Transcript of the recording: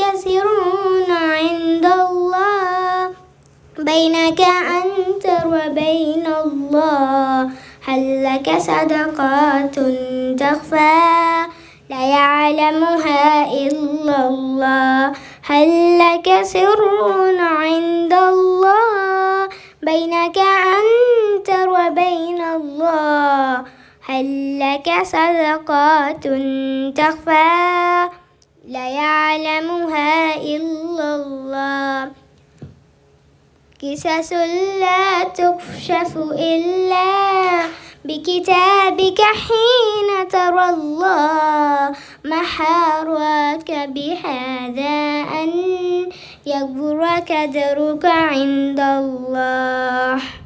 كثيرون عند الله بينك أنت وبين الله هل لك صدقات تخفى لا يعلمها إلا الله هل لك سر عند الله بينك أنت وبين الله هل لك صدقات تخفى لا يعلمها إلا الله قصص لا تكشف إلا بكتابك حين ترى الله ما حارك بهذا أن يكبر قدرك عند الله